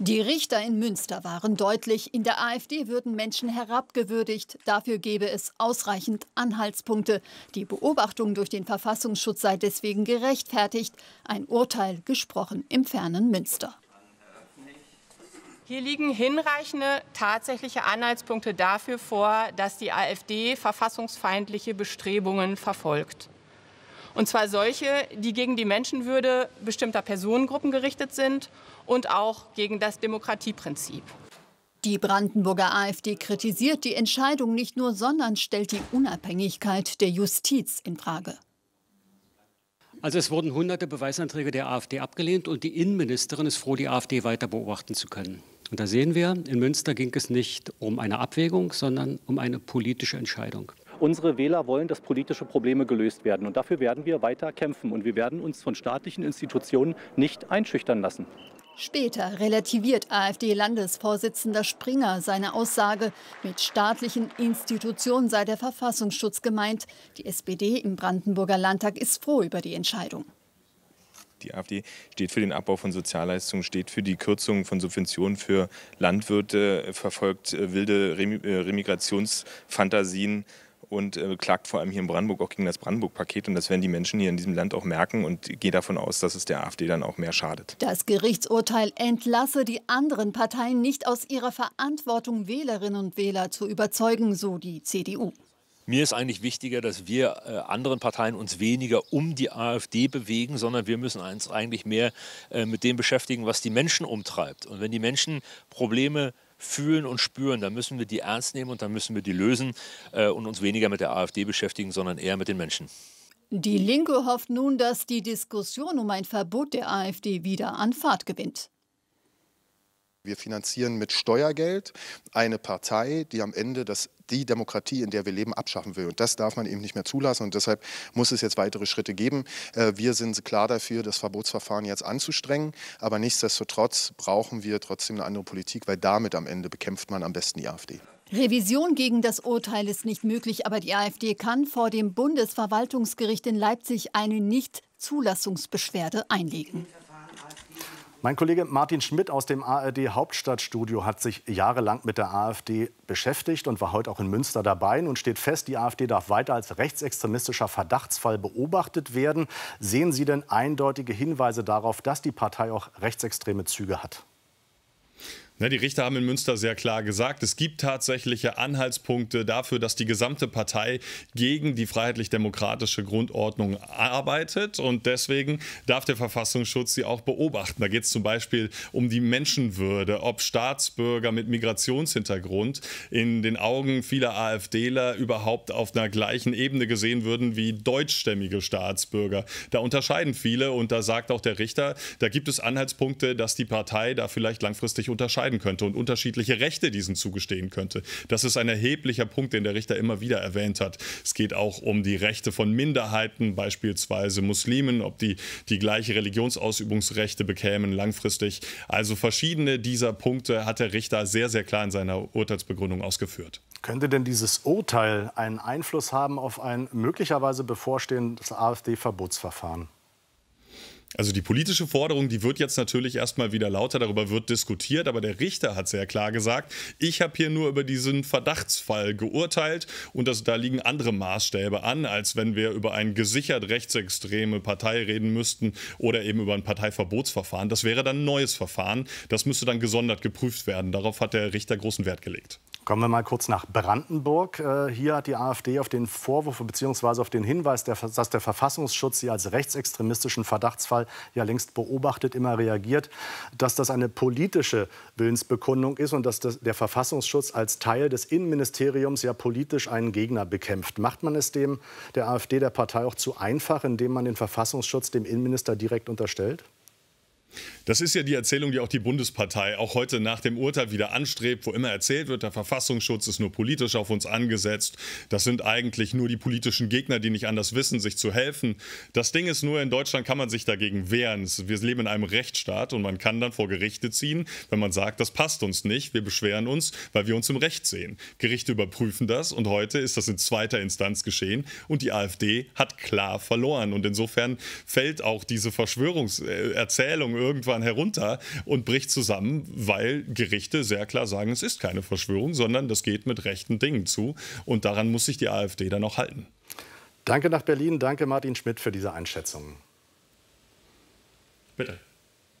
Die Richter in Münster waren deutlich, in der AfD würden Menschen herabgewürdigt. Dafür gäbe es ausreichend Anhaltspunkte. Die Beobachtung durch den Verfassungsschutz sei deswegen gerechtfertigt. Ein Urteil gesprochen im fernen Münster. Hier liegen hinreichende tatsächliche Anhaltspunkte dafür vor, dass die AfD verfassungsfeindliche Bestrebungen verfolgt. Und zwar solche, die gegen die Menschenwürde bestimmter Personengruppen gerichtet sind und auch gegen das Demokratieprinzip. Die Brandenburger AfD kritisiert die Entscheidung nicht nur, sondern stellt die Unabhängigkeit der Justiz in Frage. Also es wurden hunderte Beweisanträge der AfD abgelehnt und die Innenministerin ist froh, die AfD weiter beobachten zu können. Und da sehen wir, in Münster ging es nicht um eine Abwägung, sondern um eine politische Entscheidung. Unsere Wähler wollen, dass politische Probleme gelöst werden. Und dafür werden wir weiter kämpfen. Und wir werden uns von staatlichen Institutionen nicht einschüchtern lassen. Später relativiert AfD-Landesvorsitzender Springer seine Aussage, mit staatlichen Institutionen sei der Verfassungsschutz gemeint. Die SPD im Brandenburger Landtag ist froh über die Entscheidung. Die AfD steht für den Abbau von Sozialleistungen, steht für die Kürzung von Subventionen für Landwirte, verfolgt äh, wilde äh, Remigrationsfantasien und äh, klagt vor allem hier in Brandenburg auch gegen das Brandenburg-Paket. Und das werden die Menschen hier in diesem Land auch merken und gehe davon aus, dass es der AfD dann auch mehr schadet. Das Gerichtsurteil entlasse die anderen Parteien nicht aus ihrer Verantwortung, Wählerinnen und Wähler zu überzeugen, so die CDU. Mir ist eigentlich wichtiger, dass wir äh, anderen Parteien uns weniger um die AfD bewegen, sondern wir müssen uns eigentlich mehr äh, mit dem beschäftigen, was die Menschen umtreibt. Und wenn die Menschen Probleme haben, fühlen und spüren. Da müssen wir die ernst nehmen und dann müssen wir die lösen äh, und uns weniger mit der AfD beschäftigen, sondern eher mit den Menschen. Die Linke hofft nun, dass die Diskussion um ein Verbot der AfD wieder an Fahrt gewinnt. Wir finanzieren mit Steuergeld eine Partei, die am Ende das die Demokratie, in der wir leben, abschaffen will. Und das darf man eben nicht mehr zulassen. Und deshalb muss es jetzt weitere Schritte geben. Äh, wir sind klar dafür, das Verbotsverfahren jetzt anzustrengen. Aber nichtsdestotrotz brauchen wir trotzdem eine andere Politik, weil damit am Ende bekämpft man am besten die AfD. Revision gegen das Urteil ist nicht möglich, aber die AfD kann vor dem Bundesverwaltungsgericht in Leipzig eine Nichtzulassungsbeschwerde einlegen. Mein Kollege Martin Schmidt aus dem ARD Hauptstadtstudio hat sich jahrelang mit der AfD beschäftigt und war heute auch in Münster dabei. Nun steht fest, die AfD darf weiter als rechtsextremistischer Verdachtsfall beobachtet werden. Sehen Sie denn eindeutige Hinweise darauf, dass die Partei auch rechtsextreme Züge hat? Ne, die Richter haben in Münster sehr klar gesagt, es gibt tatsächliche Anhaltspunkte dafür, dass die gesamte Partei gegen die freiheitlich-demokratische Grundordnung arbeitet und deswegen darf der Verfassungsschutz sie auch beobachten. Da geht es zum Beispiel um die Menschenwürde, ob Staatsbürger mit Migrationshintergrund in den Augen vieler AfDler überhaupt auf einer gleichen Ebene gesehen würden wie deutschstämmige Staatsbürger. Da unterscheiden viele und da sagt auch der Richter, da gibt es Anhaltspunkte, dass die Partei da vielleicht langfristig unterscheidet entscheiden könnte und unterschiedliche Rechte diesen zugestehen könnte. Das ist ein erheblicher Punkt, den der Richter immer wieder erwähnt hat. Es geht auch um die Rechte von Minderheiten, beispielsweise Muslimen, ob die die gleiche Religionsausübungsrechte bekämen langfristig. Also verschiedene dieser Punkte hat der Richter sehr, sehr klar in seiner Urteilsbegründung ausgeführt. Könnte denn dieses Urteil einen Einfluss haben auf ein möglicherweise bevorstehendes AfD-Verbotsverfahren? Also die politische Forderung, die wird jetzt natürlich erstmal wieder lauter, darüber wird diskutiert, aber der Richter hat sehr klar gesagt, ich habe hier nur über diesen Verdachtsfall geurteilt und das, da liegen andere Maßstäbe an, als wenn wir über eine gesichert rechtsextreme Partei reden müssten oder eben über ein Parteiverbotsverfahren. Das wäre dann ein neues Verfahren, das müsste dann gesondert geprüft werden. Darauf hat der Richter großen Wert gelegt. Kommen wir mal kurz nach Brandenburg. Äh, hier hat die AfD auf den Vorwurf bzw. auf den Hinweis, dass der Verfassungsschutz sie als rechtsextremistischen Verdachtsfall ja längst beobachtet, immer reagiert, dass das eine politische Willensbekundung ist und dass der Verfassungsschutz als Teil des Innenministeriums ja politisch einen Gegner bekämpft. Macht man es dem der AfD, der Partei auch zu einfach, indem man den Verfassungsschutz dem Innenminister direkt unterstellt? Das ist ja die Erzählung, die auch die Bundespartei auch heute nach dem Urteil wieder anstrebt, wo immer erzählt wird, der Verfassungsschutz ist nur politisch auf uns angesetzt. Das sind eigentlich nur die politischen Gegner, die nicht anders wissen, sich zu helfen. Das Ding ist nur, in Deutschland kann man sich dagegen wehren. Wir leben in einem Rechtsstaat und man kann dann vor Gerichte ziehen, wenn man sagt, das passt uns nicht, wir beschweren uns, weil wir uns im Recht sehen. Gerichte überprüfen das und heute ist das in zweiter Instanz geschehen und die AfD hat klar verloren. Und insofern fällt auch diese Verschwörungserzählung irgendwann herunter und bricht zusammen, weil Gerichte sehr klar sagen, es ist keine Verschwörung, sondern das geht mit rechten Dingen zu. Und daran muss sich die AfD dann auch halten. Danke nach Berlin, danke Martin Schmidt für diese Einschätzung. Bitte.